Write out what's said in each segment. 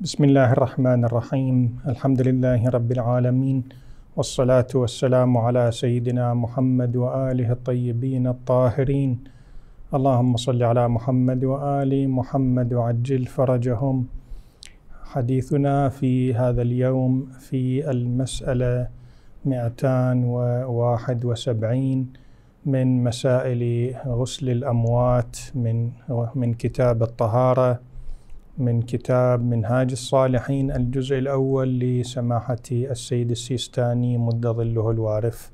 بسم الله الرحمن الرحيم الحمد لله رب العالمين والصلاة والسلام على سيدنا محمد وآله الطيبين الطاهرين اللهم صل على محمد وآل محمد وعجل فرجهم حديثنا في هذا اليوم في المسألة 271 من مسائل غسل الأموات من من كتاب الطهارة من كتاب منهاج الصالحين الجزء الأول لسماحة السيد السيستاني مد ظله الوارف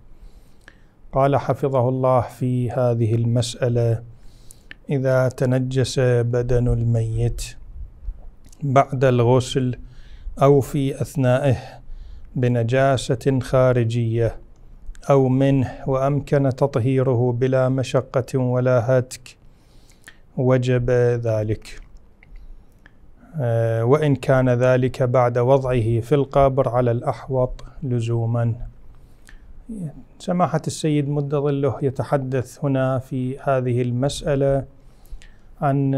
قال حفظه الله في هذه المسألة إذا تنجس بدن الميت بعد الغسل أو في أثنائه بنجاسة خارجية أو منه وأمكن تطهيره بلا مشقة ولا هتك وجب ذلك آه، وإن كان ذلك بعد وضعه في القبر على الأحوط لزوما سماحة السيد مدة ظله يتحدث هنا في هذه المسألة عن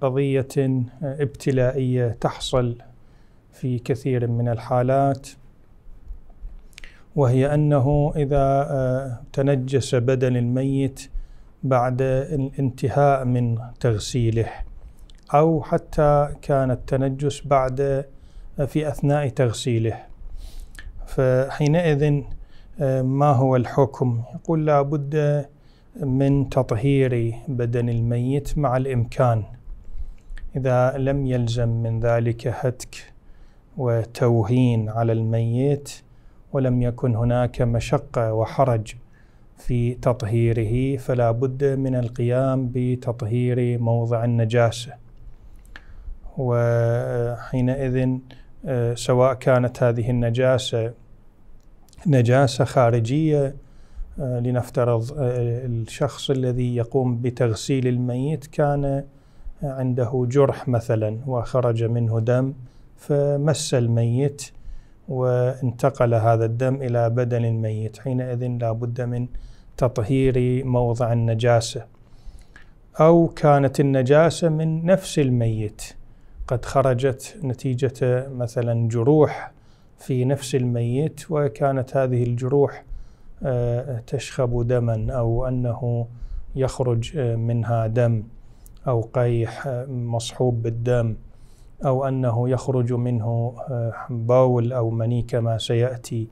قضية ابتلائية تحصل في كثير من الحالات وهي أنه إذا آه، تنجس بدن الميت بعد الانتهاء من تغسيله أو حتى كان التنجس بعد آه، في أثناء تغسيله فحينئذ آه، ما هو الحكم يقول لا بد آه، من تطهير بدن الميت مع الإمكان إذا لم يلزم من ذلك هتك وتوهين على الميت ولم يكن هناك مشقة وحرج في تطهيره فلا بد من القيام بتطهير موضع النجاسه وحينئذ آه، سواء كانت هذه النجاسة نجاسة خارجية آه، لنفترض آه، الشخص الذي يقوم بتغسيل الميت كان عنده جرح مثلا وخرج منه دم فمس الميت وانتقل هذا الدم إلى بدن الميت حينئذ لا بد من تطهير موضع النجاسة أو كانت النجاسة من نفس الميت قد خرجت نتيجة مثلا جروح في نفس الميت وكانت هذه الجروح آه، تشخب دما او انه يخرج آه، منها دم او قيح آه، مصحوب بالدم او انه يخرج منه بول او مني كما سياتي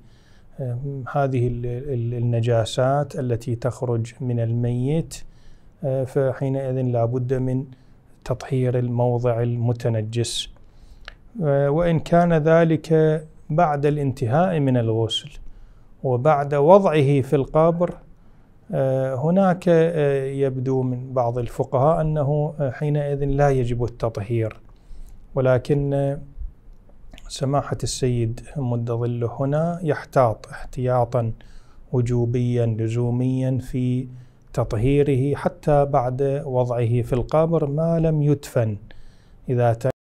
هذه النجاسات التي تخرج من الميت فحينئذ لا بد من تطهير الموضع المتنجس آه، وإن كان ذلك بعد الانتهاء من الغسل وبعد وضعه في القبر آه، هناك آه، يبدو من بعض الفقهاء أنه حينئذ لا يجب التطهير ولكن سماحة السيد مد ظله هنا يحتاط احتياطا وجوبيا لزوميا في تطهيره حتى بعد وضعه في القبر ما لم يدفن إذا